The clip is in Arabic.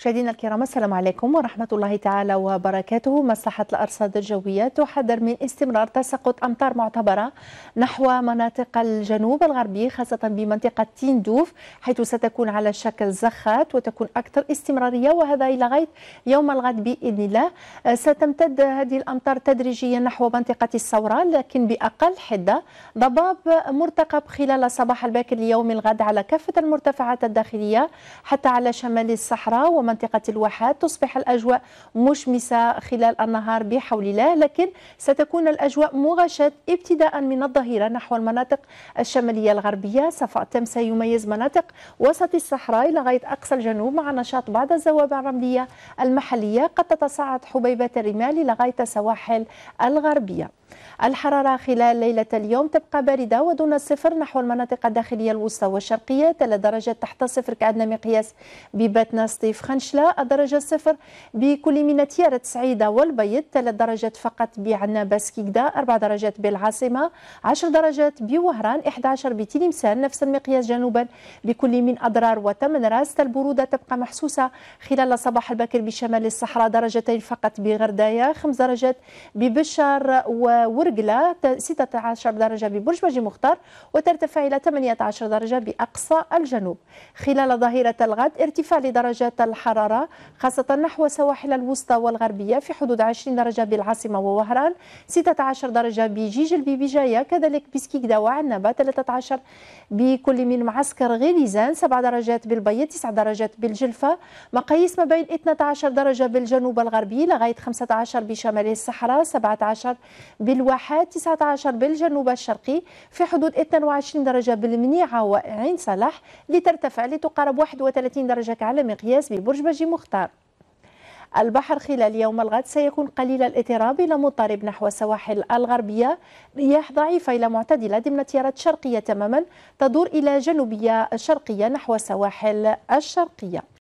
مشاهدينا الكرام السلام عليكم ورحمة الله تعالى وبركاته مصلحة الأرصاد الجوية تحذر من استمرار تساقط أمطار معتبرة نحو مناطق الجنوب الغربي خاصة بمنطقة تيندوف حيث ستكون على شكل زخات وتكون أكثر استمرارية وهذا إلى غاية يوم الغد بإذن الله أه، ستمتد هذه الأمطار تدريجيا نحو منطقة الثورة لكن بأقل حدة ضباب مرتقب خلال صباح الباكر ليوم الغد على كافة المرتفعات الداخلية حتى على شمال الصحراء وما منطقة الواحات تصبح الأجواء مشمسة خلال النهار بحول الله لكن ستكون الأجواء مغشاة ابتداء من الظهيرة نحو المناطق الشمالية الغربية تم سيميز مناطق وسط الصحراء لغاية أقصى الجنوب مع نشاط بعض الزوابع الرملية المحلية قد تتصاعد حبيبات الرمال إلى غاية السواحل الغربية الحرارة خلال ليلة اليوم تبقى باردة ودون الصفر نحو المناطق الداخلية الوسطى والشرقية تلا درجات تحت الصفر كعدنا مقياس بباتنا سطيف خنشلة الدرجة الصفر بكل من تيارة سعيدة والبيض تلا درجات فقط بعنا باسكيكدا أربع درجات بالعاصمة 10 درجات بوهران 11 بتلمسان نفس المقياس جنوبا بكل من أضرار وتمن راس البرودة تبقى محسوسة خلال صباح الباكر بشمال الصحراء درجتين فقط بغردايا خمس درجات ببشار و ورقلة 16 درجة ببرج باجي مختار وترتفع إلى 18 درجة بأقصى الجنوب خلال ظهيرة الغد ارتفاع لدرجات الحرارة خاصة نحو سواحل الوسطى والغربية في حدود 20 درجة بالعاصمة ووهران 16 درجة بجيجل ببجاية كذلك بسكيكدا وعنبة 13 بكل من معسكر غليزان 7 درجات بالبيض 9 درجات بالجلفة مقاييس ما بين 12 درجة بالجنوب الغربي لغاية 15 بشمال الصحراء 17 ب بالواحات 19 بالجنوب الشرقي في حدود 22 درجة بالمنيعة وعين صلاح لترتفع لتقارب 31 درجة على مقياس ببرج بجي مختار البحر خلال يوم الغد سيكون قليل الاضطراب إلى مضطرب نحو السواحل الغربية رياح ضعيفة إلى معتدلة ضمن تيارات شرقية تماما تدور إلى جنوبية شرقية نحو السواحل الشرقية